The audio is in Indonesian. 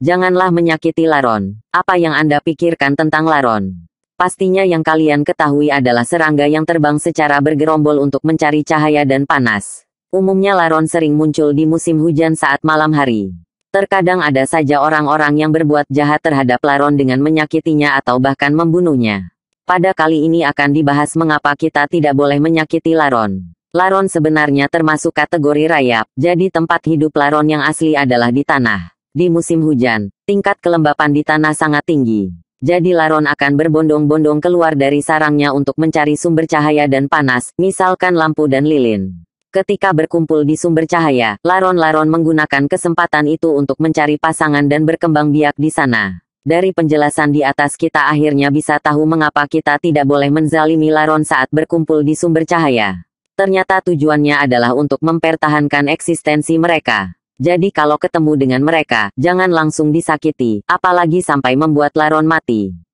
Janganlah menyakiti Laron. Apa yang Anda pikirkan tentang Laron? Pastinya yang kalian ketahui adalah serangga yang terbang secara bergerombol untuk mencari cahaya dan panas. Umumnya laron sering muncul di musim hujan saat malam hari. Terkadang ada saja orang-orang yang berbuat jahat terhadap laron dengan menyakitinya atau bahkan membunuhnya. Pada kali ini akan dibahas mengapa kita tidak boleh menyakiti laron. Laron sebenarnya termasuk kategori rayap, jadi tempat hidup laron yang asli adalah di tanah. Di musim hujan, tingkat kelembapan di tanah sangat tinggi. Jadi laron akan berbondong-bondong keluar dari sarangnya untuk mencari sumber cahaya dan panas, misalkan lampu dan lilin. Ketika berkumpul di sumber cahaya, laron-laron menggunakan kesempatan itu untuk mencari pasangan dan berkembang biak di sana. Dari penjelasan di atas kita akhirnya bisa tahu mengapa kita tidak boleh menzalimi laron saat berkumpul di sumber cahaya. Ternyata tujuannya adalah untuk mempertahankan eksistensi mereka. Jadi kalau ketemu dengan mereka, jangan langsung disakiti, apalagi sampai membuat Laron mati.